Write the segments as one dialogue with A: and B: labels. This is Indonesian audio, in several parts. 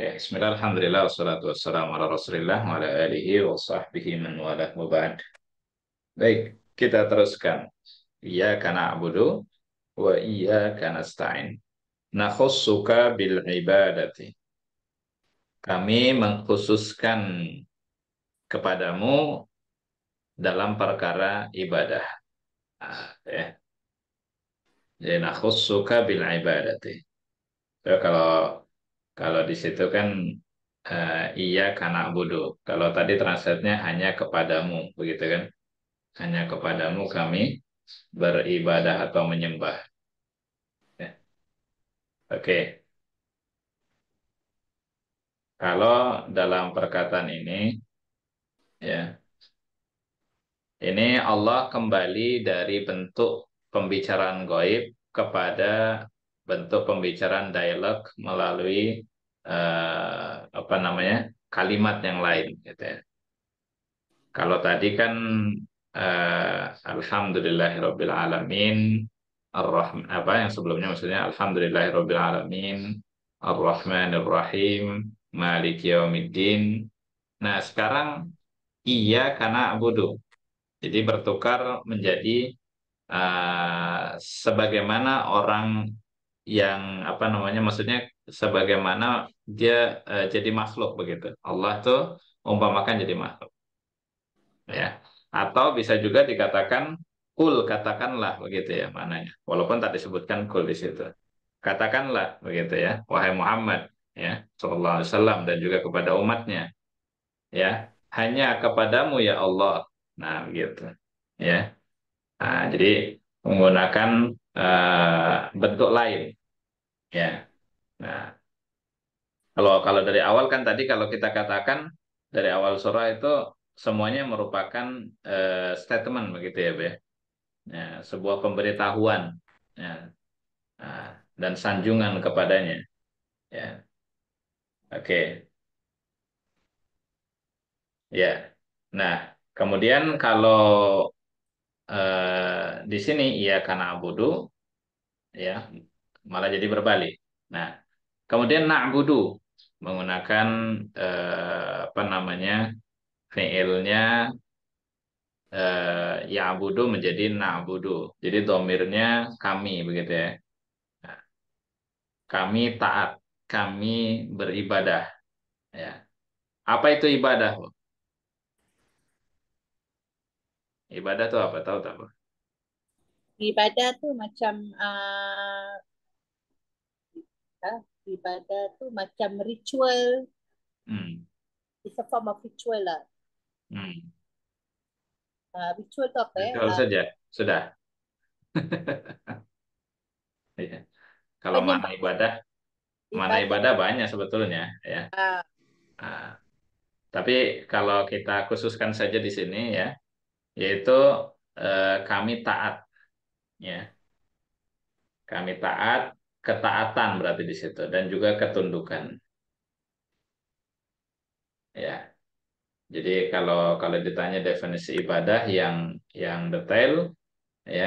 A: Ya, Bismillahirrahmanirrahim. alhamdulillah, wassalatu wassalamu ala rasulillah, wa ala alihi wa sahbihi man walah mubad. Baik, kita teruskan. Iya karena abudu, wa iya karena stain. Nakhussuka bil ibadati. Kami mengkhususkan kepadamu dalam perkara ibadah. Ah, ya. Jadi nakhussuka bil ibadati. Ya, kalau kalau di situ kan uh, iya karena bodoh. Kalau tadi translate hanya kepadamu, begitu kan? Hanya kepadamu kami beribadah atau menyembah. Ya. Oke. Okay. Kalau dalam perkataan ini, ya, ini Allah kembali dari bentuk pembicaraan goib kepada bentuk pembicaraan dialog melalui eh, apa namanya kalimat yang lain gitu ya. Kalau tadi kan eh, Alhamdulillahirobbilalamin alamin apa yang sebelumnya maksudnya alhamdulillahirobbilalamin alamin ar Rahim Maliki yaumiddin. Nah, sekarang iya karena abudu. Jadi bertukar menjadi uh, sebagaimana orang yang apa namanya maksudnya sebagaimana dia uh, jadi makhluk begitu. Allah tuh umpamakan jadi makhluk. Ya. Atau bisa juga dikatakan kul katakanlah begitu ya maknanya. Walaupun tak disebutkan kul di situ. Katakanlah begitu ya, wahai Muhammad ya, sallallahu alaihi wasallam dan juga kepada umatnya. Ya, hanya kepadamu ya Allah. Nah, begitu. Ya. Nah, jadi menggunakan uh, bentuk lain. Ya, Nah, kalau kalau dari awal kan tadi kalau kita katakan dari awal surah itu semuanya merupakan uh, statement begitu ya, Be. Nah, sebuah pemberitahuan ya. nah, dan sanjungan kepadanya. Ya. Oke. Okay. Ya. Nah, kemudian kalau uh, di sini ia karena abudu ya malah jadi berbalik. Nah, Kemudian na'budu menggunakan eh, apa namanya fiilnya eh, ya'budu menjadi na'budu. Jadi domirnya kami begitu ya. Nah, kami taat, kami beribadah. Ya. Apa itu ibadah? Ibadah tuh apa? Tahu tak?
B: Ibadah tuh macam uh, ibadah tuh macam ritual. Hmm. It's a form of ritual lah. Hmm. Uh, ritual tu apa ya? Ritual saja,
A: sudah. yeah. Kalau mana ibadah, ibadah, mana ibadah banyak sebetulnya ya. Uh. Uh, tapi kalau kita khususkan saja di sini ya, yaitu eh, kami taat ya. Kami taat ketaatan berarti di situ dan juga ketundukan. Ya. Jadi kalau kalau ditanya definisi ibadah yang yang detail ya,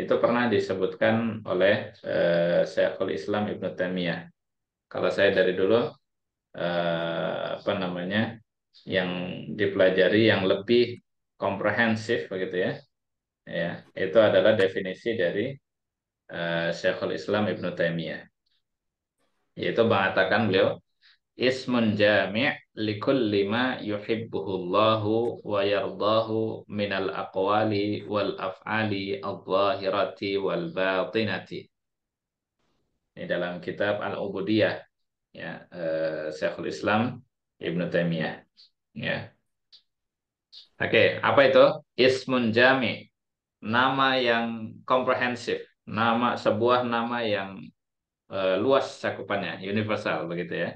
A: itu pernah disebutkan oleh eh, Syekhul Islam Ibnu Taimiyah. Kalau saya dari dulu eh, apa namanya? yang dipelajari yang lebih komprehensif begitu ya. Ya, itu adalah definisi dari Eh, Syekhul Islam Ibnu Taimiyah yaitu mengatakan beliau ismun jami' kulli ma Allahu wa yardahu al aqwali wal af'ali adh-dhahirati wal batinati ini dalam kitab Al-Ubudiyah ya eh, Syekhul Islam Ibnu Taimiyah ya Oke, okay, apa itu? Ismun jami, nama yang komprehensif nama sebuah nama yang uh, luas cakupannya, universal begitu ya.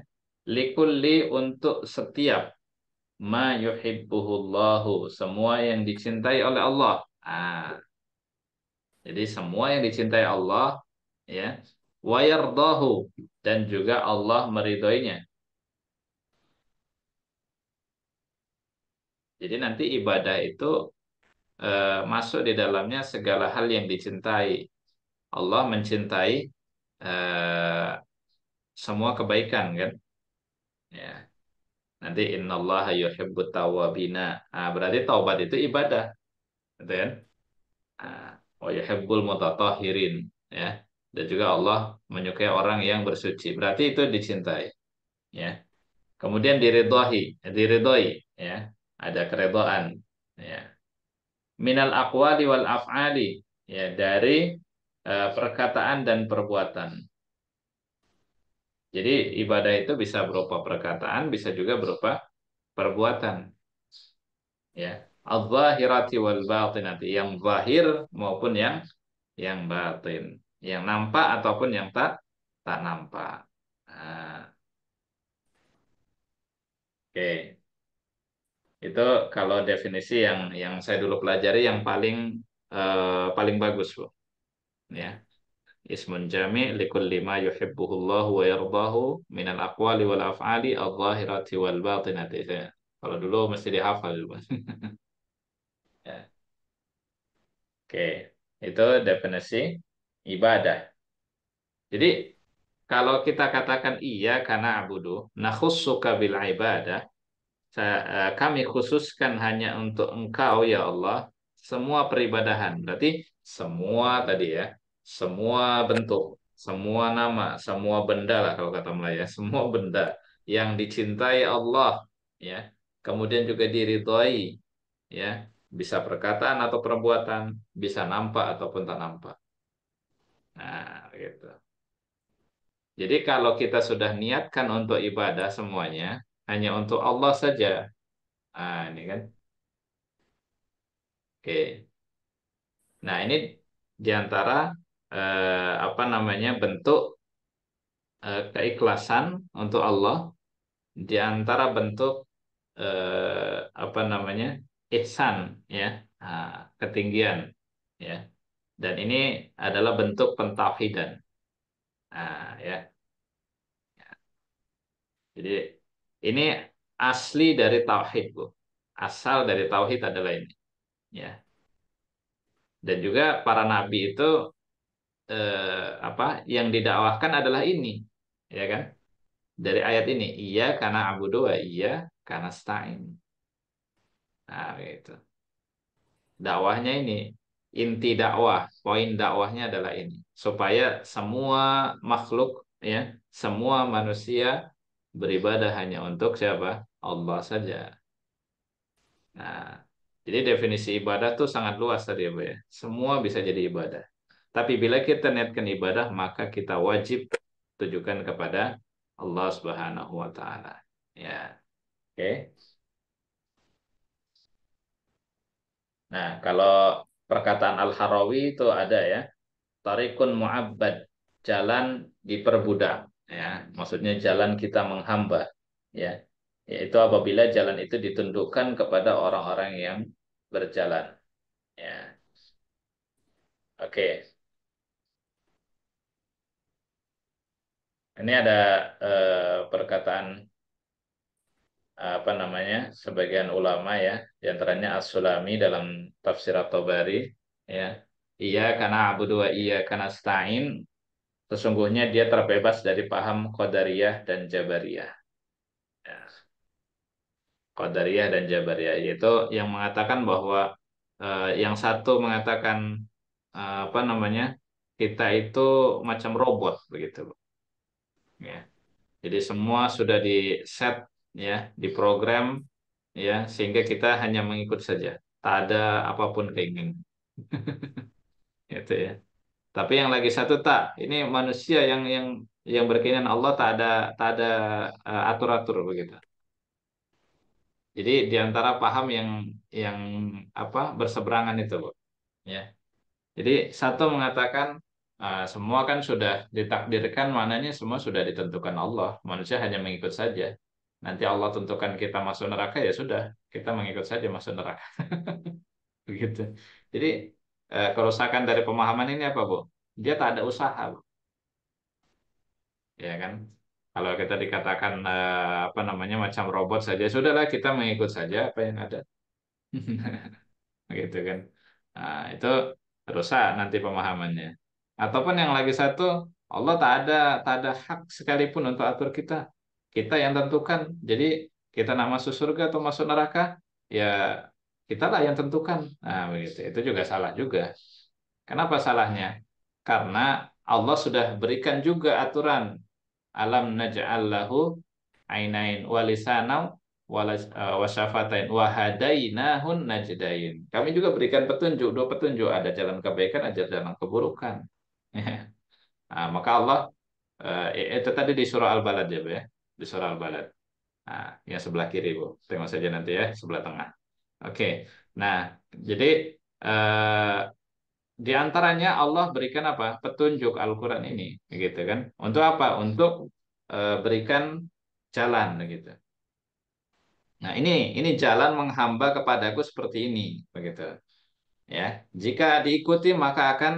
A: Likulli untuk setiap ma yuhibbuhullahu, semua yang dicintai oleh Allah. Ah. Jadi semua yang dicintai Allah ya, wayardahu dan juga Allah meridhoinya. Jadi nanti ibadah itu eh, masuk di dalamnya segala hal yang dicintai Allah mencintai uh, semua kebaikan kan ya nanti innallaha yuhibbut tawabina nah, berarti taubat itu ibadah gitu kan ah, wa yuhibbul mutatahhirin ya dan juga Allah menyukai orang yang bersuci berarti itu dicintai ya kemudian diridhoi diridhoi ya ada keredoan ya minal aqwali wal af'ali ya dari Eh, perkataan dan perbuatan. Jadi ibadah itu bisa berupa perkataan, bisa juga berupa perbuatan. Ya, al-zahirati wal batinati, yang zahir maupun yang yang batin, yang nampak ataupun yang tak tak nampak. Nah. Oke. Itu kalau definisi yang yang saya dulu pelajari yang paling eh, paling bagus, Bu ya ismun jami' kulli ma Allah wa yardahu al aqwali wal af'ali al zahirati wal batinati. Ya. Kalau dulu mesti dihafal ya. Oke, itu definisi ibadah. Jadi kalau kita katakan iya karena abudu, nakhussuka bil ibadah, e, kami khususkan hanya untuk engkau ya Allah semua peribadahan. Berarti semua tadi ya, semua bentuk, semua nama, semua benda lah kalau kata Melayu, ya. semua benda yang dicintai Allah, ya. Kemudian juga diridhoi, ya. Bisa perkataan atau perbuatan, bisa nampak ataupun tak nampak. Nah, gitu. Jadi kalau kita sudah niatkan untuk ibadah semuanya, hanya untuk Allah saja. Nah, ini kan. Oke. Nah, ini diantara eh, apa namanya bentuk eh, keikhlasan untuk Allah di antara bentuk eh, apa namanya ihsan ya nah, ketinggian ya dan ini adalah bentuk pentauhidan nah, ya jadi ini asli dari tauhid bu asal dari tauhid adalah ini ya dan juga para nabi itu eh, apa yang didakwahkan adalah ini, ya kan? Dari ayat ini, iya karena Abu Doa, iya karena Stain. Nah, itu. Dakwahnya ini, inti dakwah, poin dakwahnya adalah ini, supaya semua makhluk ya, semua manusia beribadah hanya untuk siapa? Allah saja. Nah, jadi definisi ibadah tuh sangat luas tadi ya, ya. Semua bisa jadi ibadah. Tapi bila kita niatkan ibadah, maka kita wajib tujukan kepada Allah Subhanahu wa taala. Ya. Oke. Okay. Nah, kalau perkataan Al-Harawi itu ada ya. Tarikun mu'abbad, jalan diperbudak, ya. Maksudnya jalan kita menghamba, ya. Yaitu apabila jalan itu ditundukkan kepada orang-orang yang berjalan. Ya. Oke. Ini ada eh, perkataan apa namanya sebagian ulama ya diantaranya as-sulami dalam tafsir at-tabari ya iya karena abu dua iya karena stain sesungguhnya dia terbebas dari paham qadariyah dan jabariyah ya. qadariyah dan jabariyah yaitu yang mengatakan bahwa eh, yang satu mengatakan eh, apa namanya kita itu macam robot begitu ya. Jadi semua sudah di set ya, di program ya, sehingga kita hanya mengikut saja. Tak ada apapun keinginan. itu ya. Tapi yang lagi satu tak, ini manusia yang yang yang berkeinginan Allah tak ada tak ada e, atur atur uh, begitu. Jadi di antara paham yang yang apa berseberangan itu, Bu. Ya. Jadi satu mengatakan Ah, semua kan sudah ditakdirkan mananya semua sudah ditentukan Allah manusia hanya mengikut saja nanti Allah tentukan kita masuk neraka ya sudah kita mengikut saja masuk neraka begitu jadi eh, kerusakan dari pemahaman ini apa bu dia tak ada usaha bu ya kan kalau kita dikatakan eh, apa namanya macam robot saja ya sudahlah kita mengikut saja apa yang ada Begitu kan nah, itu rusak nanti pemahamannya Ataupun yang lagi satu, Allah tak ada tak ada hak sekalipun untuk atur kita. Kita yang tentukan. Jadi kita nak masuk surga atau masuk neraka, ya kita lah yang tentukan. Nah, begitu. Itu juga salah juga. Kenapa salahnya? Karena Allah sudah berikan juga aturan alam naj'allahu ainain walisanau wasafatain e, wahadainahun najdain. Kami juga berikan petunjuk, dua petunjuk, ada jalan kebaikan, ada jalan keburukan nah, maka Allah eh, itu tadi di surah Al-Balad ya, Bu ya. Di surah Al-Balad. Nah, yang sebelah kiri, Bu. Tengok saja nanti ya, sebelah tengah. Oke. Okay. Nah, jadi eh, di antaranya Allah berikan apa? Petunjuk Al-Qur'an ini, gitu kan. Untuk apa? Untuk eh, berikan jalan begitu. Nah, ini ini jalan menghamba kepadaku seperti ini, begitu. Ya, jika diikuti maka akan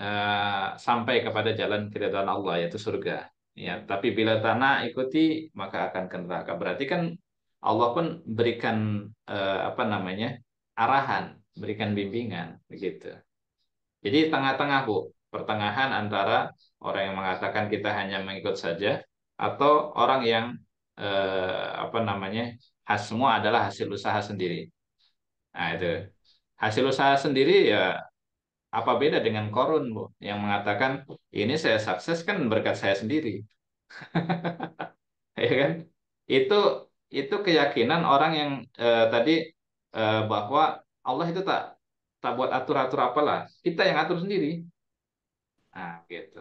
A: Eh, sampai kepada jalan keridhaan Allah yaitu surga. Ya, tapi bila tanah ikuti maka akan ke neraka. Berarti kan Allah pun berikan uh, apa namanya? arahan, berikan bimbingan begitu. Jadi tengah-tengah Bu, pertengahan antara orang yang mengatakan kita hanya mengikut saja atau orang yang uh, apa namanya has semua adalah hasil usaha sendiri. Nah itu hasil usaha sendiri ya apa beda dengan korun, Bu, yang mengatakan ini saya sukses kan berkat saya sendiri. ya kan? Itu itu keyakinan orang yang eh, tadi eh, bahwa Allah itu tak tak buat atur-atur apalah, kita yang atur sendiri. Nah, gitu.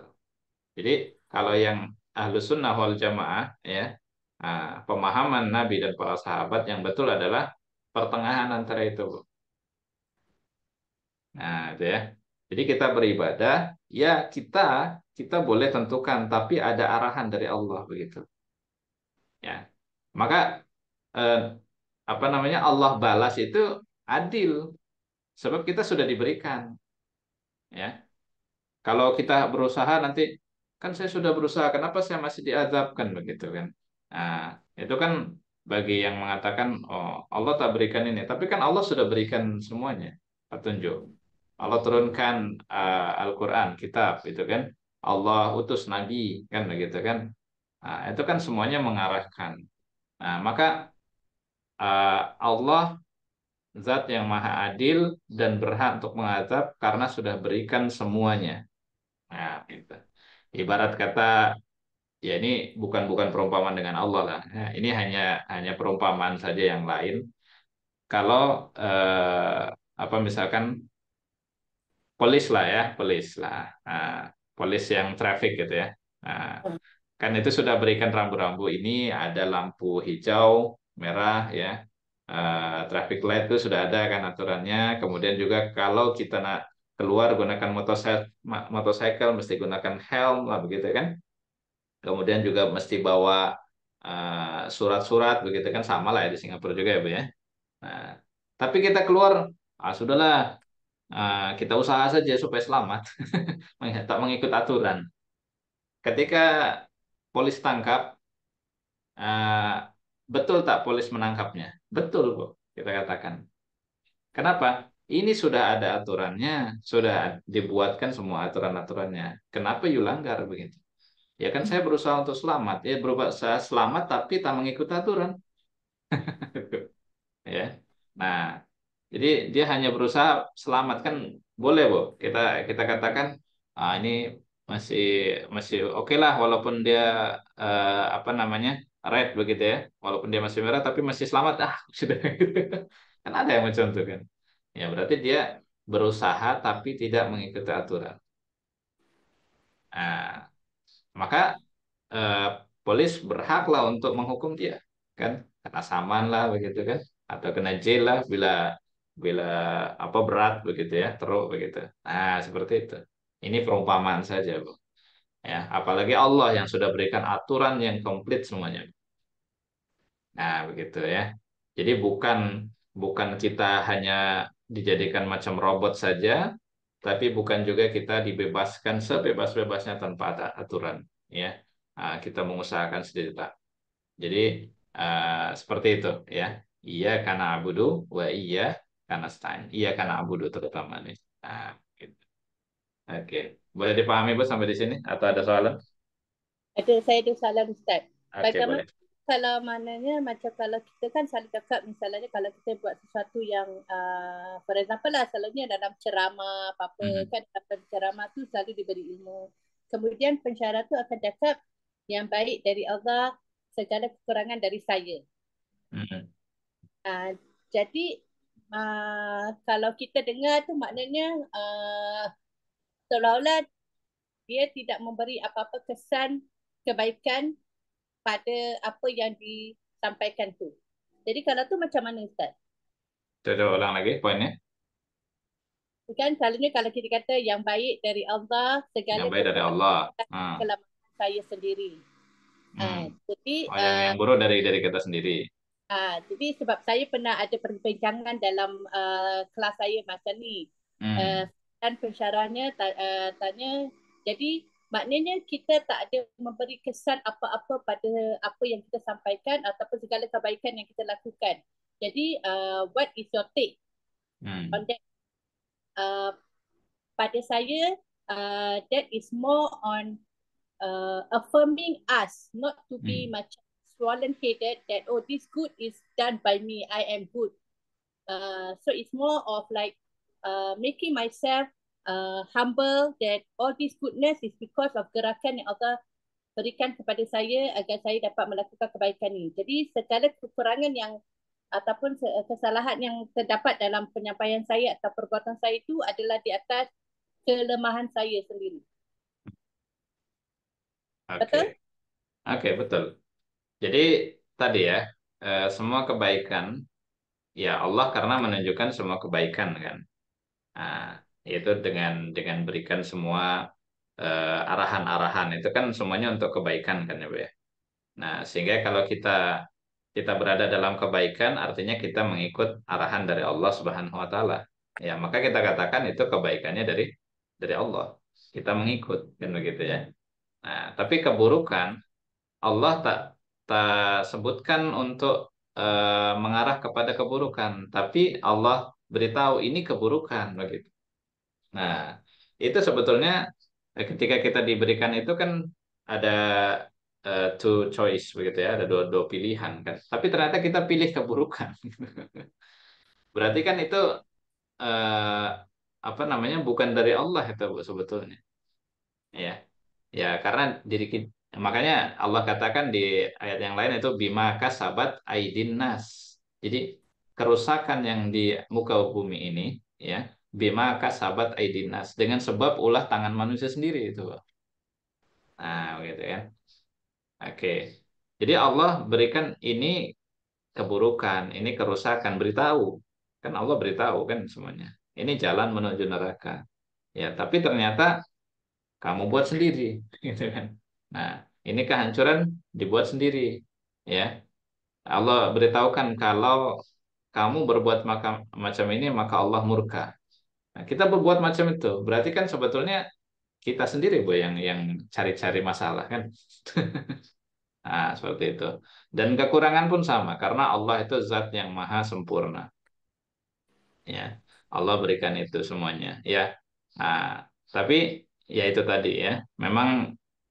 A: Jadi kalau yang ahlu sunnah wal jamaah ya nah, pemahaman Nabi dan para sahabat yang betul adalah pertengahan antara itu. Nah, itu ya. Jadi kita beribadah, ya kita kita boleh tentukan, tapi ada arahan dari Allah begitu. Ya, maka eh, apa namanya Allah balas itu adil, sebab kita sudah diberikan. Ya, kalau kita berusaha nanti kan saya sudah berusaha, kenapa saya masih diazabkan begitu kan? Nah, itu kan bagi yang mengatakan oh Allah tak berikan ini, tapi kan Allah sudah berikan semuanya petunjuk. Allah turunkan uh, Al-Quran, kitab, itu kan. Allah utus Nabi, kan begitu kan. Nah, itu kan semuanya mengarahkan. Nah, maka uh, Allah zat yang maha adil dan berhak untuk mengadab karena sudah berikan semuanya. Nah, gitu. Ibarat kata ya ini bukan bukan perumpamaan dengan Allah lah. Nah, ini hanya hanya perumpamaan saja yang lain. Kalau eh, apa misalkan polis lah ya, polis lah, uh, nah, polis yang traffic gitu ya. Uh, kan itu sudah berikan rambu-rambu ini ada lampu hijau, merah ya, uh, traffic light itu sudah ada kan aturannya. Kemudian juga kalau kita nak keluar gunakan motorcycle motorcycle mesti gunakan helm lah begitu kan. Kemudian juga mesti bawa eh, surat-surat uh, begitu kan sama lah ya di Singapura juga ya bu ya. Nah, tapi kita keluar, ah sudahlah Ah, kita usaha saja supaya selamat tak mengikut aturan ketika polis tangkap ah, betul tak polis menangkapnya betul kok kita katakan kenapa ini sudah ada aturannya sudah dibuatkan semua aturan aturannya kenapa you langgar begitu ya kan saya berusaha untuk selamat ya berusaha saya selamat tapi tak mengikuti aturan ya nah jadi dia hanya berusaha selamat kan boleh bu kita kita katakan ah, ini masih masih oke okay lah walaupun dia eh, apa namanya red begitu ya walaupun dia masih merah tapi masih selamat ah sudah kan ada yang mencontohkan ya berarti dia berusaha tapi tidak mengikuti aturan nah, maka eh, polis berhaklah untuk menghukum dia kan kena saman lah begitu kan atau kena jail lah bila bila apa berat begitu ya teruk begitu nah seperti itu ini perumpamaan saja bu ya apalagi Allah yang sudah berikan aturan yang komplit semuanya nah begitu ya jadi bukan bukan kita hanya dijadikan macam robot saja tapi bukan juga kita dibebaskan sebebas-bebasnya tanpa ada aturan ya nah, kita mengusahakan sedikit jadi uh, seperti itu ya iya karena abudu wa iya karena stein iya karena abudu terutama nih nah, gitu. oke okay. boleh dipahami bu sampai di sini atau ada soalan
B: ada saya ada soalan Ustaz. Okay, bagaimana boleh. kalau mananya macam kalau kita kan saling cakap misalnya kalau kita buat sesuatu yang uh, for example lah selalunya dalam ceramah apa-apa mm-hmm. kan dalam ceramah tu selalu diberi ilmu kemudian pencara tu akan cakap yang baik dari Allah segala kekurangan dari saya. Mm-hmm. Uh, jadi uh, kalau kita dengar tu maknanya uh, seolah-olah dia tidak memberi apa-apa kesan kebaikan pada apa yang disampaikan tu. Jadi kalau tu macam mana Ustaz?
A: Tidak ulang lagi poinnya.
B: Bukan selalunya kalau kita kata yang baik dari Allah segala yang baik dari Allah. Ah. Kelamatan ha. saya sendiri. Hmm. Ha, jadi oh, yang, uh, yang buruk dari
A: dari kita sendiri.
B: Ha, jadi sebab saya pernah ada perbincangan dalam uh, kelas saya masa ni hmm. uh, dan pensyarahnya ta- uh, tanya jadi maknanya kita tak ada memberi kesan apa-apa pada apa yang kita sampaikan ataupun segala kebaikan yang kita lakukan. Jadi uh, what is your take? Hmm. Uh, pada saya uh, that is more on uh, affirming us not to be hmm. macam swollen headed that oh this good is done by me i am good uh, so it's more of like uh, making myself uh, humble that all this goodness is because of gerakan yang Allah berikan kepada saya agar saya dapat melakukan kebaikan ini. Jadi segala kekurangan yang ataupun kesalahan yang terdapat dalam penyampaian saya atau perbuatan saya itu adalah di atas kelemahan saya sendiri.
A: Okay. Betul? Okay, betul. Jadi tadi ya, eh, semua kebaikan ya Allah karena menunjukkan semua kebaikan kan. Nah, itu dengan dengan berikan semua eh, arahan-arahan uh, itu kan semuanya untuk kebaikan kan ya, Bu ya. Nah, sehingga kalau kita kita berada dalam kebaikan artinya kita mengikut arahan dari Allah Subhanahu wa taala. Ya, maka kita katakan itu kebaikannya dari dari Allah. Kita mengikut kan begitu ya. Nah, tapi keburukan Allah tak kita sebutkan untuk uh, mengarah kepada keburukan, tapi Allah beritahu ini keburukan begitu. Nah, itu sebetulnya eh, ketika kita diberikan itu kan ada uh, two choice begitu ya, ada dua dua pilihan kan. Tapi ternyata kita pilih keburukan. Berarti kan itu uh, apa namanya bukan dari Allah itu sebetulnya. Ya. Ya, karena diri kita Makanya Allah katakan di ayat yang lain itu bima kasabat aidin nas. Jadi kerusakan yang di muka bumi ini ya bima kasabat aidin nas dengan sebab ulah tangan manusia sendiri itu. Nah, gitu ya. Oke. Jadi Allah berikan ini keburukan, ini kerusakan, beritahu. Kan Allah beritahu kan semuanya. Ini jalan menuju neraka. Ya, tapi ternyata kamu buat sendiri gitu kan Nah, ini kehancuran dibuat sendiri, ya. Allah beritahukan kalau kamu berbuat maka, macam ini maka Allah murka. Nah, kita berbuat macam itu, berarti kan sebetulnya kita sendiri bu yang yang cari-cari masalah kan. nah, seperti itu. Dan kekurangan pun sama karena Allah itu zat yang maha sempurna. Ya, Allah berikan itu semuanya, ya. Nah, tapi ya itu tadi ya. Memang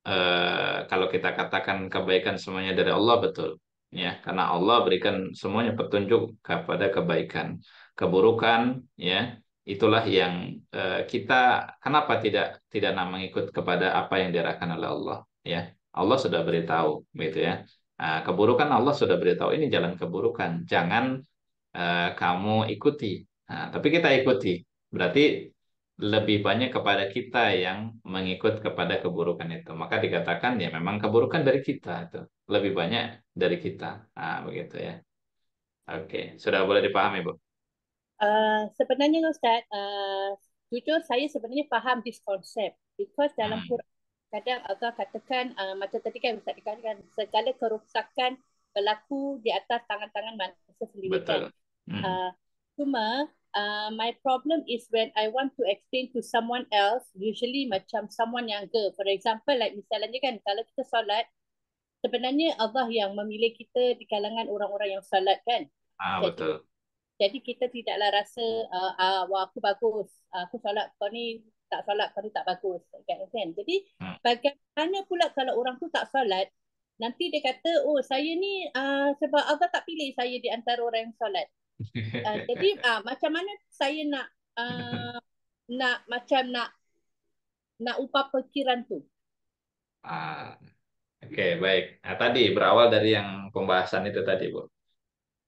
A: Eh, kalau kita katakan kebaikan semuanya dari Allah betul ya karena Allah berikan semuanya petunjuk kepada kebaikan keburukan ya itulah yang uh, kita kenapa tidak tidak nah mengikut kepada apa yang diarahkan oleh Allah ya Allah sudah beritahu begitu ya nah, keburukan Allah sudah beritahu ini jalan keburukan jangan uh, kamu ikuti nah, tapi kita ikuti berarti lebih banyak kepada kita yang mengikut kepada keburukan itu. Maka dikatakan ya memang keburukan dari kita itu lebih banyak dari kita. Ah begitu ya. Oke, sudah boleh dipahami bu.
B: Uh, sebenarnya Ustaz, uh, eh, jujur saya sebenarnya paham this concept because dalam hmm. Quran kadang Allah katakan uh, macam tadi kan Ustaz dikatakan segala kerusakan berlaku di atas tangan-tangan manusia sendiri. Kan? Betul. Kan? Hmm. Uh, cuma Uh, my problem is when I want to explain to someone else, usually macam someone younger. For example, like misalnya kan, kalau kita solat, sebenarnya Allah yang memilih kita di kalangan orang-orang yang solat kan? Ah jadi, Betul. Jadi kita tidaklah rasa, uh, uh, wah aku bagus, uh, aku solat, kau ni tak solat, kau ni tak bagus. Kan? Jadi hmm. bagaimana pula kalau orang tu tak solat, nanti dia kata, oh saya ni uh, sebab Allah tak pilih saya di antara orang yang solat.
A: uh, jadi
B: uh, macam mana saya nak uh, nak macam nak nak upah perkiran tu? uh,
A: ah, oke okay, baik. Nah, tadi berawal dari yang pembahasan itu tadi bu,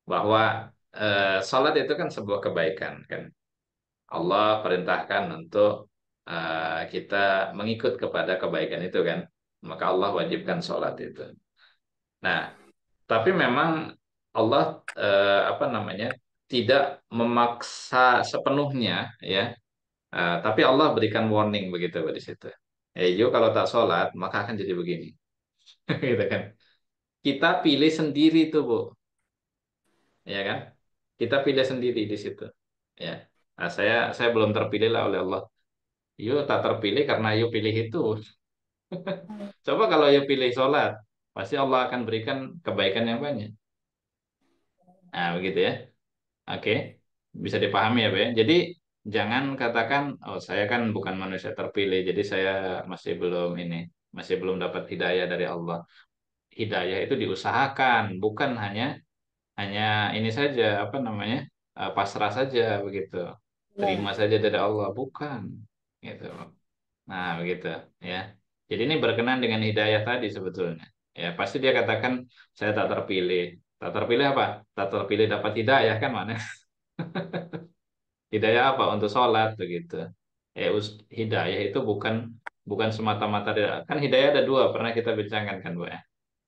A: bahwa uh, salat itu kan sebuah kebaikan kan. Allah perintahkan untuk uh, kita mengikut kepada kebaikan itu kan. Maka Allah wajibkan sholat itu. Nah, tapi memang Allah eh, apa namanya tidak memaksa sepenuhnya ya uh, tapi Allah berikan warning begitu di situ ya kalau tak sholat maka akan jadi begini gitu kan kita pilih sendiri tuh bu ya kan kita pilih sendiri di situ ya nah, saya saya belum terpilih lah oleh Allah yuk tak terpilih karena yuk pilih itu coba kalau yo pilih sholat pasti Allah akan berikan kebaikan yang banyak nah begitu ya Oke, bisa dipahami ya, Be. Jadi jangan katakan, oh saya kan bukan manusia terpilih, jadi saya masih belum ini, masih belum dapat hidayah dari Allah. Hidayah itu diusahakan, bukan hanya hanya ini saja apa namanya eh, pasrah saja begitu, iya. terima ya. saja dari Allah, bukan gitu. Nah begitu ya. Jadi ini berkenan dengan hidayah tadi sebetulnya. Ya pasti dia katakan saya tak terpilih, Tak terpilih apa? Tak terpilih dapat hidayah kan mana? Ya? hidayah apa? Untuk sholat begitu. Ya, hidayah itu bukan bukan semata-mata kan hidayah ada dua pernah kita bincangkan kan bu ya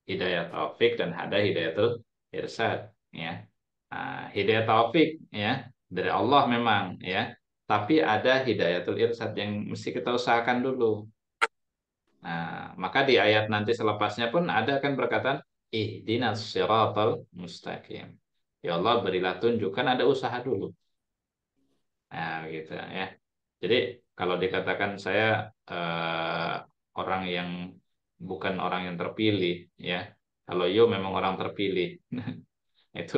A: hidayah taufik dan ada itu irsyad ya nah, hidayah taufik ya dari Allah memang ya tapi ada hidayah itu irsyad yang mesti kita usahakan dulu nah maka di ayat nanti selepasnya pun ada kan berkata. Ihdinas siratal mustaqim. Ya Allah berilah tunjukkan ada usaha dulu. Nah, gitu ya. Jadi kalau dikatakan saya eh, orang yang bukan orang yang terpilih, ya. Kalau yo memang orang terpilih, itu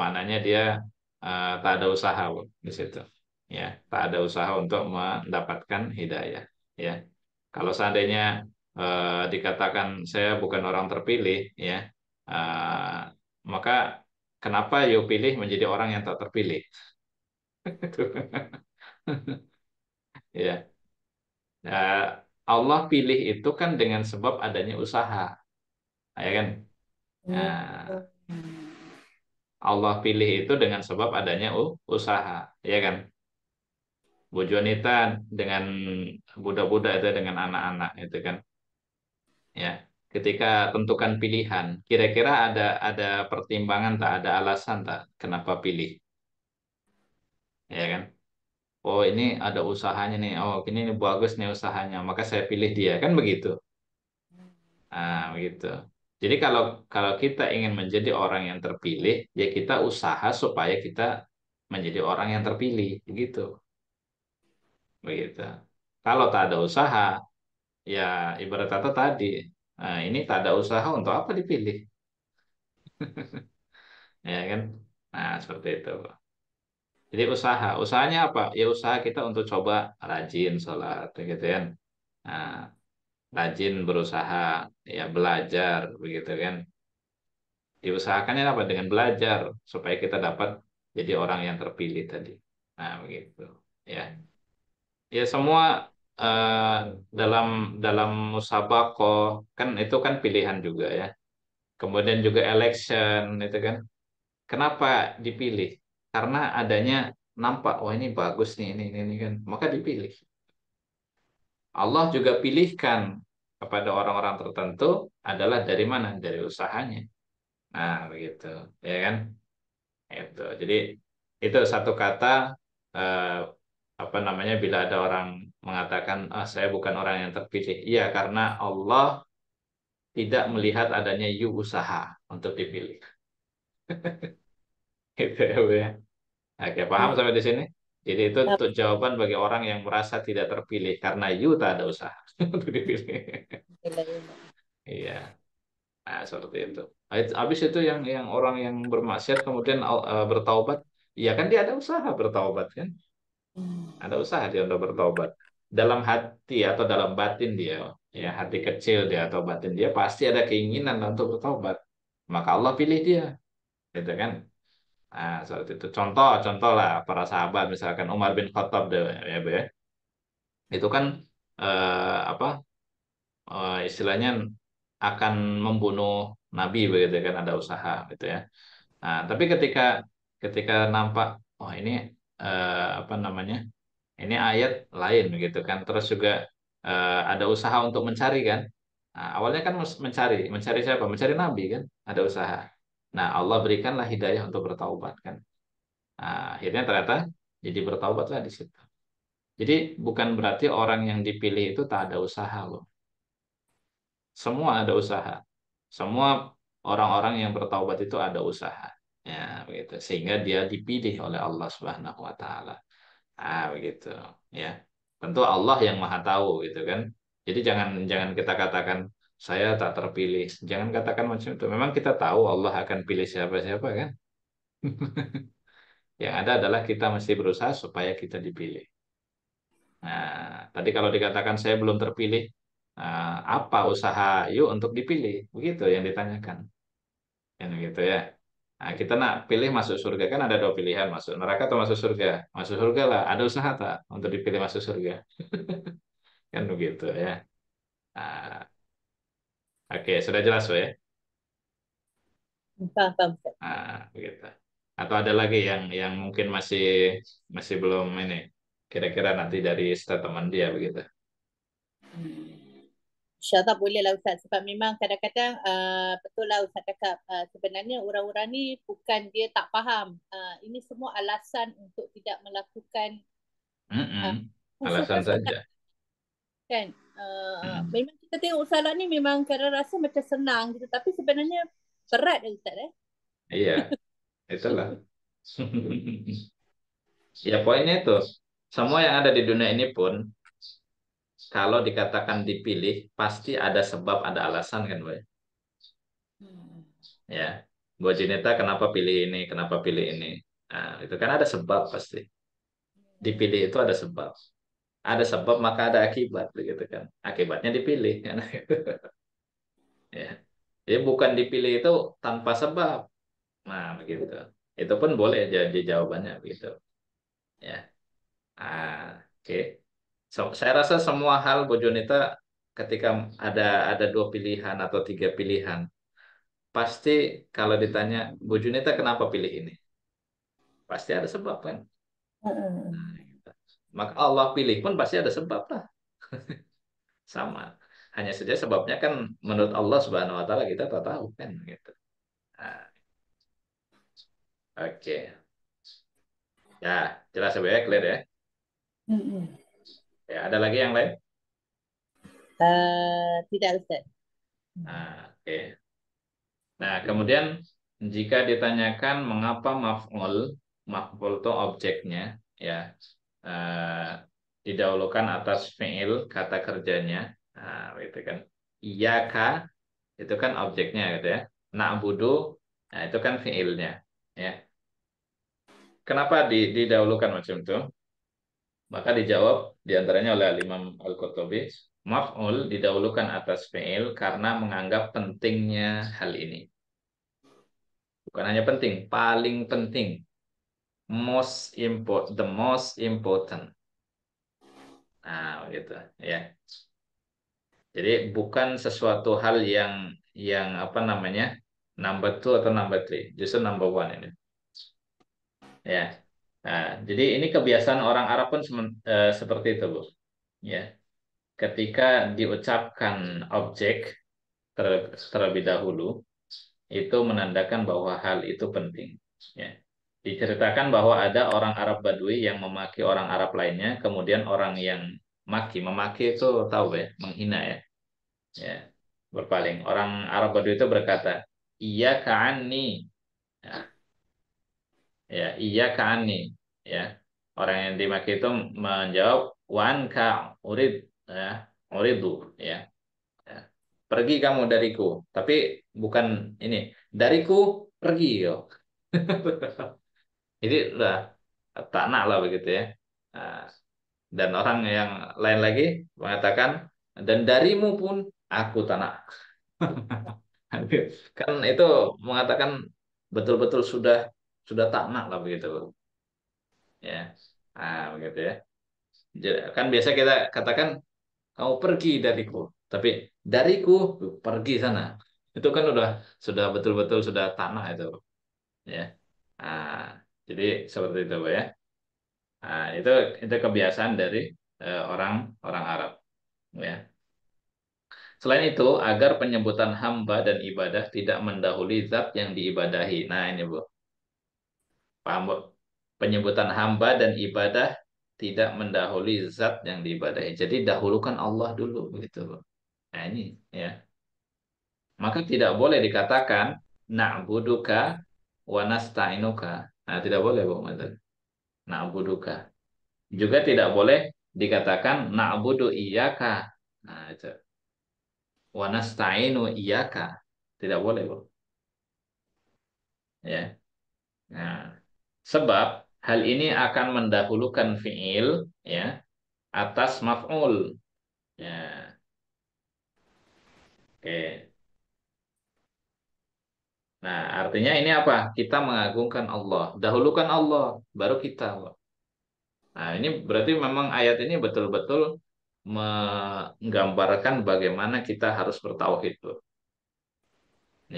A: maknanya dia eh, tak ada usaha di situ, ya. Tak ada usaha untuk mendapatkan hidayah, ya. Kalau seandainya Eh, dikatakan saya bukan orang terpilih ya eh, maka kenapa yo pilih menjadi orang yang tak terpilih ya eh, Allah pilih itu kan dengan sebab adanya usaha ya kan nah, Allah pilih itu dengan sebab adanya usaha, ya kan? Bu Jonita dengan budak-budak itu dengan anak-anak itu kan ya ketika tentukan pilihan kira-kira ada ada pertimbangan tak ada alasan tak kenapa pilih ya kan oh ini ada usahanya nih oh ini bagus nih usahanya maka saya pilih dia kan begitu ah begitu jadi kalau kalau kita ingin menjadi orang yang terpilih, ya kita usaha supaya kita menjadi orang yang terpilih, begitu. Begitu. Kalau tak ada usaha, ya ibarat kata tadi nah, ini tak ada usaha untuk apa dipilih ya kan nah seperti itu jadi usaha usahanya apa ya usaha kita untuk coba rajin sholat gitu kan nah, rajin berusaha ya belajar begitu kan diusahakannya apa dengan belajar supaya kita dapat jadi orang yang terpilih tadi nah begitu ya ya semua Eh, dalam dalam musabako kan itu kan pilihan juga ya. Kemudian juga election itu kan. Kenapa dipilih? Karena adanya nampak wah oh, ini bagus nih ini ini, ini kan. Maka dipilih. Allah juga pilihkan kepada orang-orang tertentu adalah dari mana? Dari usahanya. Nah, begitu, ya kan? Itu. Jadi itu satu kata eh, apa namanya bila ada orang mengatakan ah, saya bukan orang yang terpilih. Iya, karena Allah tidak melihat adanya yu usaha untuk dipilih. gitu ya, Bu ya. Oke, paham sampai di sini? Jadi itu iya. untuk jawaban bagi orang yang merasa tidak terpilih karena yu tak ada usaha untuk dipilih. Iya. Nah, seperti itu. Habis itu yang yang orang yang bermaksiat kemudian uh, bertaubat, ya kan dia ada usaha bertaubat kan? Hmm. Ada usaha dia untuk bertobat dalam hati atau dalam batin dia, ya hati kecil dia atau batin dia pasti ada keinginan untuk bertobat. Maka Allah pilih dia. Gitu kan? Nah, seperti itu. Contoh, contoh lah para sahabat misalkan Umar bin Khattab deh, ya, ya. Itu kan eh, apa? Eh, istilahnya akan membunuh Nabi begitu kan ada usaha gitu ya. Nah, tapi ketika ketika nampak oh ini eh, apa namanya? Ini ayat lain gitu kan. Terus juga uh, ada usaha untuk mencari kan. Nah, awalnya kan mencari, mencari siapa? Mencari nabi kan. Ada usaha. Nah, Allah berikanlah hidayah untuk bertaubat kan. Nah, akhirnya ternyata jadi bertaubatlah di situ. Jadi bukan berarti orang yang dipilih itu tak ada usaha loh. Semua ada usaha. Semua orang-orang yang bertaubat itu ada usaha. Ya, begitu. Sehingga dia dipilih oleh Allah Subhanahu wa taala. Ah, begitu. Ya. Tentu Allah yang Maha tahu gitu kan. Jadi jangan jangan kita katakan saya tak terpilih. Jangan katakan macam itu. Memang kita tahu Allah akan pilih siapa-siapa kan? yang ada adalah kita mesti berusaha supaya kita dipilih. Nah, tadi kalau dikatakan saya belum terpilih, ah, apa usaha yuk untuk dipilih? Begitu yang ditanyakan. Yang begitu ya. Nah, kita nak pilih masuk surga kan ada dua pilihan masuk neraka atau masuk surga. Masuk surga lah ada usaha tak untuk dipilih masuk surga. kan begitu ya. Nah. Oke, sudah jelas ya? Paham, Nah, begitu. Atau ada lagi yang yang mungkin masih masih belum ini kira-kira nanti dari statement dia begitu.
B: Hmm. InsyaAllah boleh lah Ustaz sebab memang kadang-kadang uh, betul lah Ustaz cakap uh, sebenarnya orang-orang ni bukan dia tak faham. Uh, ini semua alasan untuk tidak melakukan uh, alasan saja. Kan? Uh, hmm. Memang kita tengok salat ni memang kadang rasa macam senang gitu tapi sebenarnya berat lah Ustaz eh.
A: Iya. Itulah. ya poinnya itu. Semua yang ada di dunia ini pun kalau dikatakan dipilih pasti ada sebab ada alasan kan boy hmm. ya Bu Jinita kenapa pilih ini kenapa pilih ini nah, itu kan ada sebab pasti dipilih itu ada sebab ada sebab maka ada akibat begitu kan akibatnya dipilih kan ya jadi bukan dipilih itu tanpa sebab nah begitu itu pun boleh jadi jawabannya begitu ya ah, oke okay so, saya rasa semua hal Bojonita ketika ada ada dua pilihan atau tiga pilihan pasti kalau ditanya Bu Junita kenapa pilih ini pasti ada sebab kan
B: nah,
A: maka Allah pilih pun pasti ada sebab lah sama hanya saja sebabnya kan menurut Allah Subhanahu Wa Taala kita tak tahu kan gitu nah. oke okay. ya jelas ya, ya clear ya mm -mm. Ya, ada lagi yang lain?
B: Uh, tidak, Ustaz.
A: Nah, oke. Okay. Nah, kemudian jika ditanyakan mengapa maf'ul, maf'ul itu objeknya, ya, uh, didahulukan atas fi'il, kata kerjanya, nah, itu kan. Iyaka, itu kan objeknya, gitu ya. Na'budu, nah itu kan fi'ilnya, ya. Kenapa didahulukan macam itu? Maka dijawab diantaranya oleh Imam Al-Qurtubi, maf'ul didahulukan atas fi'il karena menganggap pentingnya hal ini. Bukan hanya penting, paling penting. Most important, the most important. Nah, gitu ya. Jadi bukan sesuatu hal yang yang apa namanya number two atau number three, justru number one ini. Ya, Nah, jadi ini kebiasaan orang Arab pun eh, seperti itu, Bu. Ya. Ketika diucapkan objek terlebih dahulu, itu menandakan bahwa hal itu penting. Ya. Diceritakan bahwa ada orang Arab Badui yang memaki orang Arab lainnya, kemudian orang yang maki, memaki itu tahu ya, menghina ya. Ya, berpaling. Orang Arab Badui itu berkata, "Iya ka'anni." Nah, ya iya kani ya orang yang dimaki itu menjawab wan ka urid ya uridu ya. ya. pergi kamu dariku tapi bukan ini dariku pergi yo jadi lah tanah lah begitu ya nah, dan orang yang lain lagi mengatakan dan darimu pun aku tanah kan itu mengatakan betul-betul sudah sudah tak tamak lah begitu ya ah begitu ya Jadi, kan biasa kita katakan kamu pergi dariku tapi dariku pergi sana itu kan sudah sudah betul-betul sudah tanah itu ya ah jadi seperti itu ya ah itu itu kebiasaan dari orang-orang eh, orang Arab ya Selain itu, agar penyebutan hamba dan ibadah tidak mendahului zat yang diibadahi. Nah, ini Bu. Paham, penyebutan hamba dan ibadah tidak mendahului zat yang diibadahi. Jadi dahulukan Allah dulu gitu. Nah, ini ya. Maka tidak boleh dikatakan na'buduka wa nasta'inuka. Nah, tidak boleh, Bu Mazal. Na'buduka. Juga tidak boleh dikatakan na'budu iyyaka. Nah, itu. Wa nasta'inu iyyaka. Tidak boleh, Bu. Ya. Nah, Sebab hal ini akan mendahulukan fiil ya atas maf'ul. Ya. Oke. Nah, artinya ini apa? Kita mengagungkan Allah. Dahulukan Allah, baru kita. Nah, ini berarti memang ayat ini betul-betul menggambarkan bagaimana kita harus bertauhid itu.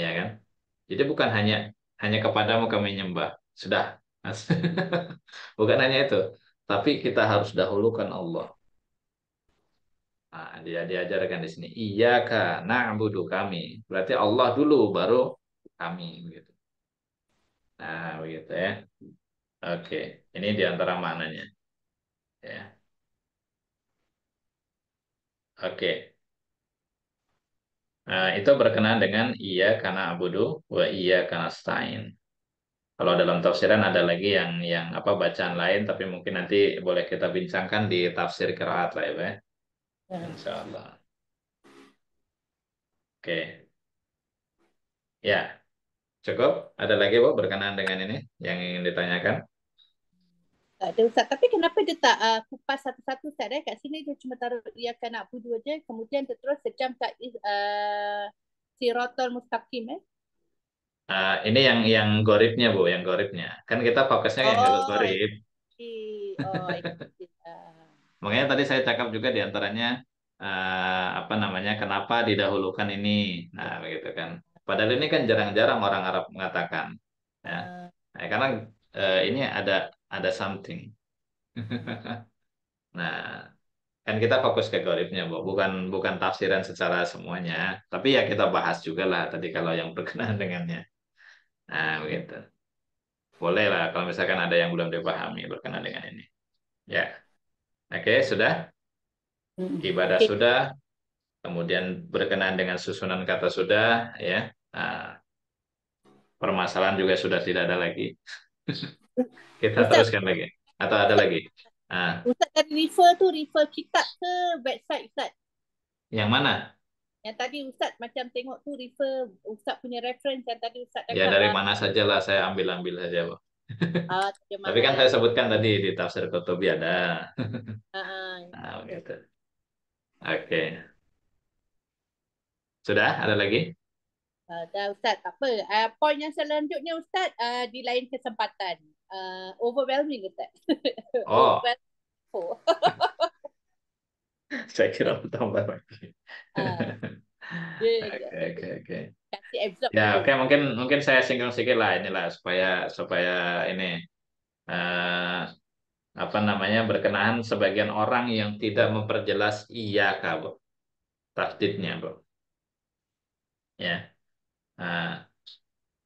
A: Ya kan? Jadi bukan hanya hanya kepadamu kami nyembah. Sudah, Bukan hanya itu, tapi kita harus dahulukan Allah. Nah, dia diajarkan di sini, iya karena budu kami. Berarti Allah dulu baru kami gitu. Nah, begitu ya. Oke, ini di antara maknanya. Ya. Oke. Nah, itu berkenaan dengan iya karena abudu wa iya karena stain. Kalau dalam tafsiran ada lagi yang yang apa bacaan lain, tapi mungkin nanti boleh kita bincangkan di tafsir keraat lah ya, Pak. Ya? Ya. Insya Allah. Oke. Ya, cukup. Ada lagi Bu berkenaan dengan ini yang ingin ditanyakan?
B: Tak ada Ustaz. Tapi kenapa dia tak uh, kupas satu-satu Ustaz? Eh? Kat sini dia cuma taruh ia kena budu aja. Kemudian terus sejam kat uh, Rotol mustaqim
A: eh? Uh, ini yang yang goripnya bu, yang goripnya. Kan kita fokusnya yang agak gorip. Oh, oh iya. Makanya tadi saya cakap juga diantaranya uh, apa namanya kenapa didahulukan ini, nah begitu kan. Padahal ini kan jarang-jarang orang Arab mengatakan, ya. Ah. Nah, karena uh, ini ada ada something. nah kan kita fokus ke goripnya, bu bukan bukan tafsiran secara semuanya tapi ya kita bahas juga lah tadi kalau yang berkenaan dengannya Nah, begitu. Boleh lah kalau misalkan ada yang belum dipahami berkenaan dengan ini. Ya. Oke, sudah? Ibadah sudah, kemudian berkenaan dengan susunan kata sudah, ya. Nah, permasalahan juga sudah tidak ada lagi. Kita Ustaz, teruskan lagi. Atau ada lagi? ah
B: Ustaz refer tu refer kitab ke website Ustaz? Yang mana? Yang tadi Ustaz macam tengok tu refer Ustaz punya reference yang tadi Ustaz dah Ya dari lah. mana sajalah
A: saya ambil-ambil saja Pak.
B: Ah, Tapi kan saya sebutkan
A: tadi di tafsir Qutubi ada. Heeh. Uh, nah, Oke. Okay. Sudah ada lagi?
B: Uh, dah Ustaz, tak apa. Uh, point yang selanjutnya Ustaz uh, di lain kesempatan. Uh, overwhelming Ustaz. Oh. Overwhelming.
A: saya kira bertambah lagi. Ah.
B: Oke oke oke. Ya oke okay,
A: mungkin mungkin saya singgung sedikit lah inilah supaya supaya ini uh, apa namanya berkenaan sebagian orang yang tidak memperjelas iya kabur tafsirnya bro. Ya. Nah,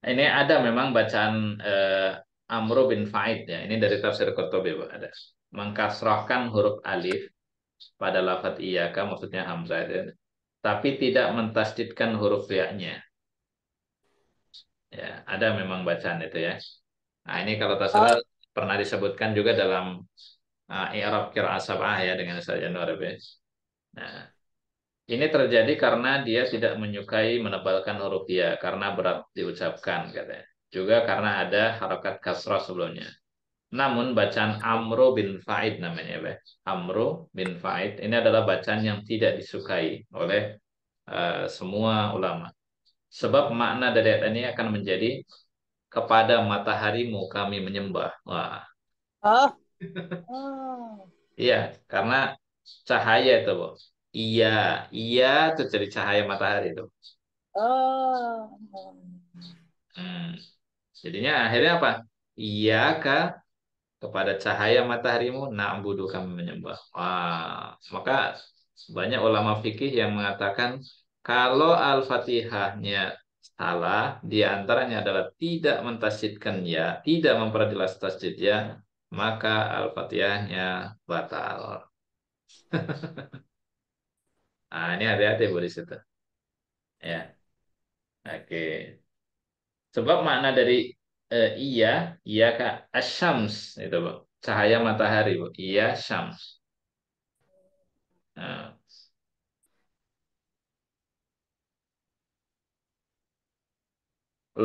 A: ini ada memang bacaan uh, Amru bin Faid ya. Ini dari tafsir Qurtubi ada. Mengkasrahkan huruf alif pada lafat iyaka maksudnya hamzah itu tapi tidak mentasdidkan huruf ya-nya. Ya, ada memang bacaan itu ya. Nah, ini kalau tak salah oh. pernah disebutkan juga dalam uh, i'rab qira'ah sab'ah ya dengan saja Arab ya. Nah, ini terjadi karena dia tidak menyukai menebalkan huruf ya karena berat diucapkan katanya. Juga karena ada harokat kasrah sebelumnya. Namun bacaan Amro bin Faid namanya ya. Amro bin Faid ini adalah bacaan yang tidak disukai oleh uh, semua ulama. Sebab makna dari ayat ini akan menjadi kepada mataharimu kami menyembah. Wah. Oh. Iya, karena cahaya itu, Bu. Iya, iya itu jadi cahaya matahari itu.
B: Oh.
A: Hmm. Jadinya akhirnya apa? Iya kak kepada cahaya mataharimu na'budu kami menyembah. Wah, maka banyak ulama fikih yang mengatakan kalau al-fatihahnya salah, diantaranya adalah tidak mentasjidkan ya, tidak memperjelas tasjid ya, maka al-fatihahnya batal. nah, ini hati-hati bu Ya. Oke. Sebab makna dari uh, iya iya kak asyams itu bu cahaya matahari bu iya syams nah.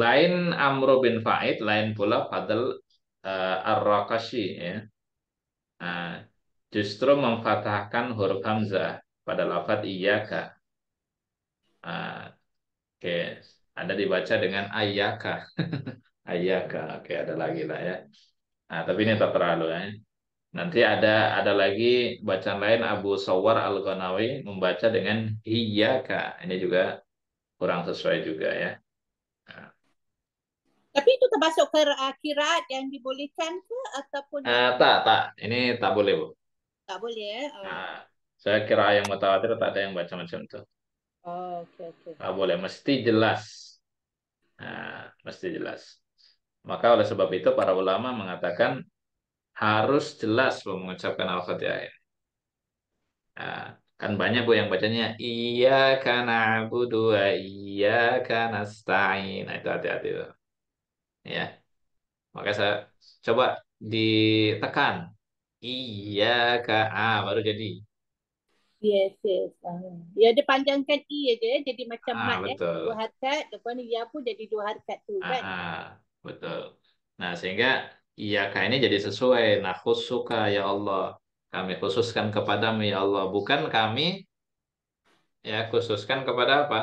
A: lain Amro bin Faid, lain pula Fadl uh, eh, ar rakashi ya. Nah, justru memfatahkan huruf hamzah pada lafaz iyyaka. Nah, oke, okay. ada dibaca dengan ayyaka. Ah, iya, kak, Oke, ada lagi lah ya. Nah, tapi ini tak terlalu ya. Nanti ada ada lagi bacaan lain Abu Sawar Al-Ghanawi membaca dengan iya, kak. Ini juga kurang sesuai juga ya. Ah.
B: Tapi itu termasuk ke ah, yang dibolehkan ke ataupun uh, tak tak
A: ini tak boleh bu.
B: Tak boleh. Eh? Oh. Nah,
A: saya kira yang mutawatir tak ada yang baca macam itu.
B: Oh, oke okay, oke. Okay. Tak boleh,
A: mesti jelas. Nah, mesti jelas. Maka oleh sebab itu para ulama mengatakan harus jelas lo mengucapkan Al-Fatihah ini. Nah, kan banyak Bu yang bacanya iya karena na'budu iya karena stain. Nah, itu hati-hati itu. Ya. Maka saya coba ditekan iya ka ah, baru jadi
B: Yes, yes. Ya dia panjangkan i aja ya, Jadi macam ah, mat ya. betul. ya. Dua harkat. depan ni ya pun jadi dua harkat tu ah, kan. Ah.
A: Betul. Nah, sehingga iya kah ini jadi sesuai. Nah, khusuka ya Allah. Kami khususkan kepadamu ya Allah. Bukan kami ya khususkan kepada apa?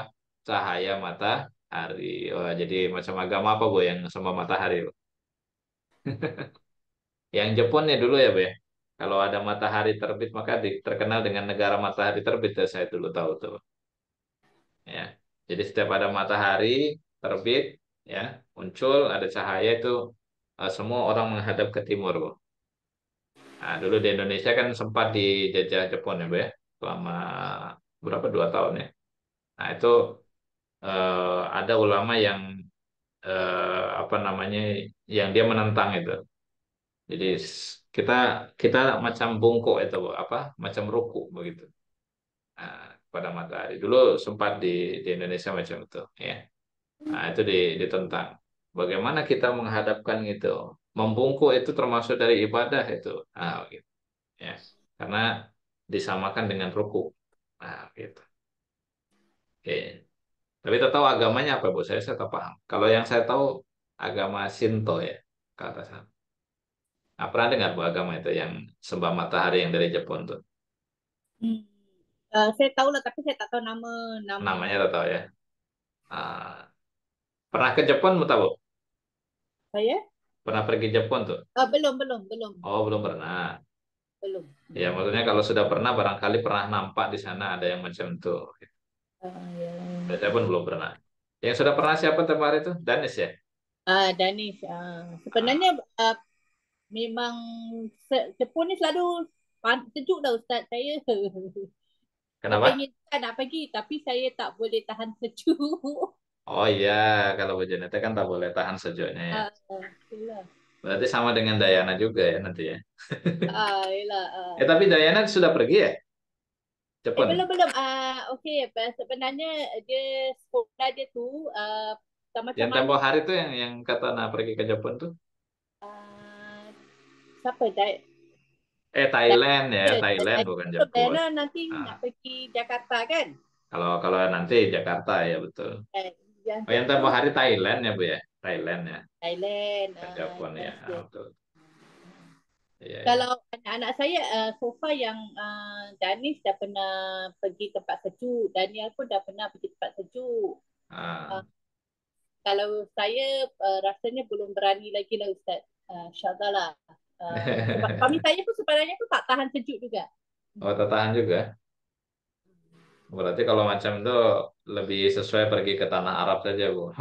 A: Cahaya matahari. Wah, jadi macam agama apa Bu yang sama matahari? Bu? yang Jepun ya dulu ya Bu ya? Kalau ada matahari terbit maka dikenal terkenal dengan negara matahari terbit ya saya dulu tahu tuh. Ya. Jadi setiap ada matahari terbit ya muncul ada cahaya itu uh, semua orang menghadap ke timur bu. Nah, dulu di Indonesia kan sempat dijajah Jepun ya bu ya selama berapa dua tahun ya. Nah itu uh, ada ulama yang uh, apa namanya yang dia menentang itu. Jadi kita kita macam bungkuk itu bu. apa macam ruku begitu nah, pada matahari. Dulu sempat di di Indonesia macam itu ya Nah, itu ditentang. Bagaimana kita menghadapkan itu? Membungkuk itu termasuk dari ibadah itu. Nah, gitu. Ya. Karena disamakan dengan ruku. Nah, gitu. Oke. Tapi tetap tahu agamanya apa, Bu. Saya saya tak paham. Kalau yang saya tahu agama Shinto ya, kata saya. Nah, pernah dengar Bu agama itu yang sembah matahari yang dari Jepun tuh?
B: Hmm. Uh, saya tahu lah, tapi saya tak tahu nama. nama. Namanya tak tahu ya.
A: Uh, Pernah ke Jepun, tahu? Saya? Pernah pergi Jepun tuh?
B: Uh, belum, belum, belum.
A: Oh, belum pernah. Belum. Ya, maksudnya kalau sudah pernah, barangkali pernah nampak di sana ada yang macam itu. Uh, ya. Jepun belum pernah. Yang sudah pernah siapa tempat itu? Danis ya?
B: Uh, Danis. Uh, sebenarnya uh, memang Jepun ni selalu sejuk dah Ustaz saya. Kenapa? Saya ingin nak pergi tapi saya tak boleh tahan sejuk.
A: Oh iya, kalau bojone teh kan tak boleh tahan sejoknya ya. Uh, Berarti sama dengan Dayana juga ya nanti ya.
B: Ah, uh, Uh.
A: Eh tapi Dayana sudah pergi ya? Eh, Cepat. Eh, belum
B: belum. Uh, ah, Okey, sebenarnya dia sekolah dia tuh. uh, sama Yang tempoh hari tuh yang
A: yang kata nak pergi ke Jepun tu?
B: Uh, siapa Day?
A: Eh Thailand ya, Thailand, bukan Jepun. Thailand
B: nanti ah. nak pergi Jakarta kan?
A: Kalau kalau nanti Jakarta ya betul. Eh.
B: oh, yang tempoh hari
A: Thailand ya Bu ya Thailand ya Thailand Japan uh, ah, ya Yeah, hmm. ya, ya. Kalau
B: anak-anak saya uh, so far yang uh, eh, Danis dah pernah pergi tempat sejuk, Daniel pun dah pernah pergi tempat sejuk. Ah. Uh, kalau saya uh, rasanya belum berani lagi lah Ustaz. Uh, lah. Uh, kami saya pun sebenarnya pun tak tahan sejuk juga.
A: Oh tak tahan juga? Berarti kalau macam itu lebih sesuai pergi ke tanah Arab saja, Bu.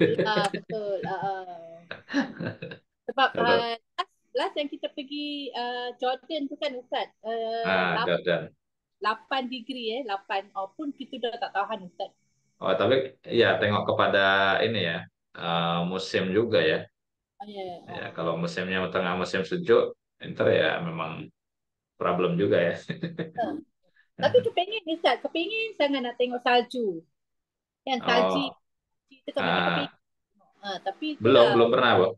A: Iya,
B: betul. Uh, sebab uh, last, last yang kita pergi uh, Jordan tu kan Ustaz. Uh, ah, Jordan. 8 degree eh, 8 oh, pun kita dah tak tahan Ustaz.
A: Oh, tapi ya tengok kepada ini ya, uh, musim juga ya. Oh, yeah. Ya, ya, ya oh. kalau musimnya tengah musim sejuk, entar ya memang problem juga ya.
B: Tapi kepingin ni Ustaz, kepingin sangat nak tengok salju. Yang oh. salji. Oh. Itu kan ha. ha, tapi belum tak, lah. belum pernah buat.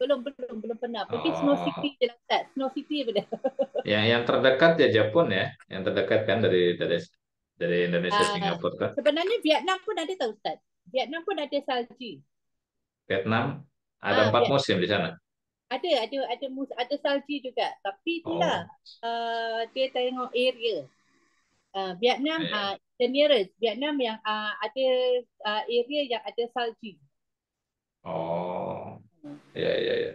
B: Belum belum belum pernah. Tapi oh. Snow City je lah Ustaz. Snow City benda.
A: yang yang terdekat ya Jepun ya. Yang terdekat kan dari dari dari Indonesia ha. Singapura kan.
B: Sebenarnya Vietnam pun ada tahu Ustaz. Vietnam pun ada salji.
A: Vietnam ada ha, empat Vietnam. musim di sana.
B: Ada ada ada mus ada salji juga tapi itulah oh. uh, dia tengok area Ah, Vietnam yeah. Iya. uh, the nearest Vietnam yang uh, ada uh, area yang ada salji.
A: Oh. Ya ya ya.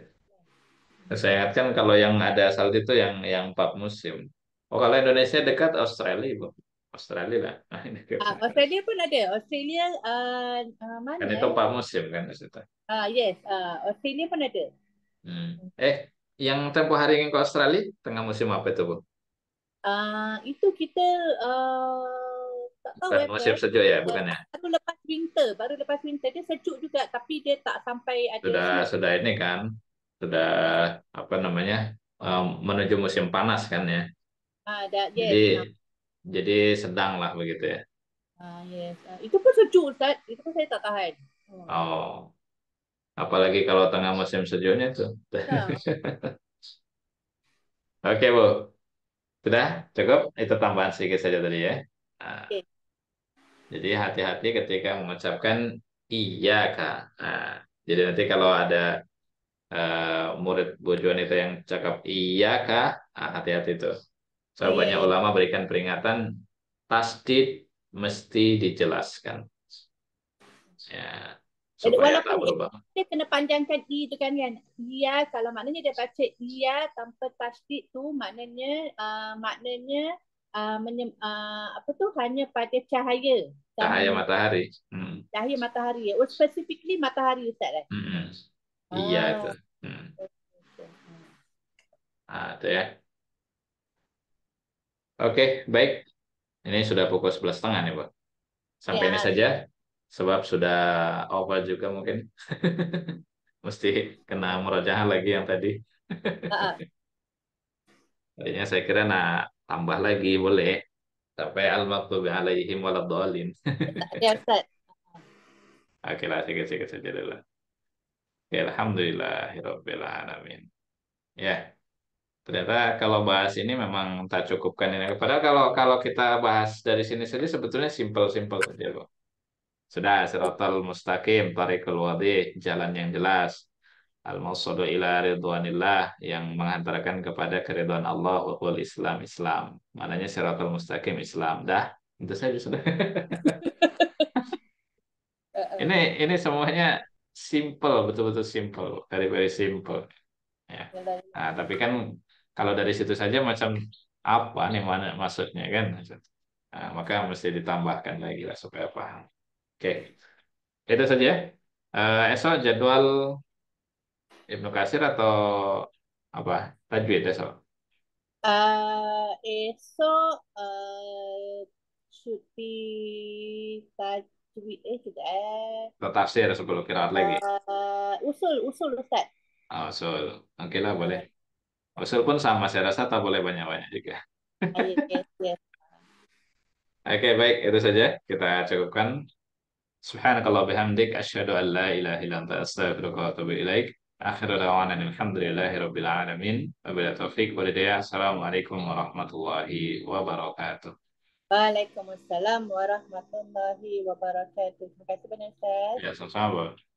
A: Saya ingat kan kalau yang ada salji itu yang yang empat musim. Oh kalau Indonesia dekat Australia bu. Australia lah. Ah,
B: Australia pun ada. Australia uh, uh, mana? Kan ya? itu empat
A: musim kan Ustaz?
B: Ah yes, uh, Australia pun ada.
A: Hmm. Eh, yang tempo hari yang ke Australia tengah musim apa itu bu?
B: uh, itu kita uh, tak tahu bukan, eh, musim sejuk ya bukan ya baru lepas winter baru lepas winter dia sejuk juga tapi dia tak sampai ada sudah sejuk. sudah
A: ini kan sudah apa namanya um, menuju musim panas kan ya
B: uh, ah, that, yes. jadi
A: jadi sedang lah begitu ya
B: ah yes uh, itu pun sejuk Ustaz itu pun saya tak tahan
A: oh, oh. apalagi kalau tengah musim sejuknya tuh oke okay, bu sudah cukup? Itu tambahan sedikit saja tadi ya. Nah, Jadi hati-hati ketika mengucapkan iya kak. Nah, jadi nanti kalau ada uh, murid bujuan itu yang cakap iya kak, nah, hati-hati itu. So, banyak iya. ulama berikan peringatan tasdid mesti dijelaskan. Ya. Jadi walaupun lah,
B: dia kena panjangkan i tu kan kan. Ya kalau maknanya dia baca ya tanpa tasdid tu maknanya uh, maknanya uh, menyem, uh, apa tu hanya pada cahaya. Cahaya, matahari. Hmm. Cahaya matahari. Oh, specifically matahari Ustaz kan? Hmm.
A: Iya ah. tu Hmm. Ah, tu hmm. ah, ya. Oke, okay, baik. Ini sudah pukul 11.30 nih, Pak. Sampai ya. ini saja. sebab sudah over juga mungkin mesti kena merajah lagi yang tadi Kayaknya saya kira nah tambah lagi boleh sampai al maktubi alaihim waladhalin. ya Ustaz. Oke lah, sikit-sikit saja dulu. ya alhamdulillahirabbil alamin. Ya. Ternyata kalau bahas ini memang tak cukupkan ini. Padahal kalau kalau kita bahas dari sini saja sebetulnya simple simple saja kok. Sudah, siratal mustaqim, tarikul wadi, jalan yang jelas. Al-Mawsadu ila ridwanillah, yang menghantarkan kepada keriduan Allah wakul Islam, Islam. Maknanya siratal mustaqim, Islam. Dah, itu saja sudah. ini ini semuanya simple, betul-betul simple. Very, very simple. Ya. ya nah, tapi kan kalau dari situ saja macam apa nih mana maksudnya kan? Nah, maka mesti ditambahkan lagi lah supaya paham. Oke, itu saja. Uh, esok jadwal Ibnu Kasir atau apa? Tajwid esok. Uh,
B: esok uh, cuti tajwid eh tidak
A: eh. tafsir sebelum kiraat lagi.
B: Uh, usul usul Ustaz.
A: Oh, usul. Oke okay lah boleh. Usul pun sama saya rasa tak boleh banyak-banyak juga.
B: Oh, iya, iya, iya.
A: Oke, okay, baik. Itu saja. Kita cukupkan. سبحانك الله وبحمدك أشهد أن لا إله إلا أنت أستغفرك وأتوب إليك آخر دعوانا الحمد لله رب العالمين وبلا توفيق والهداية السلام عليكم ورحمة الله وبركاته
B: Waalaikumsalam warahmatullahi wabarakatuh. Terima kasih banyak Ustaz. Ya, sama-sama.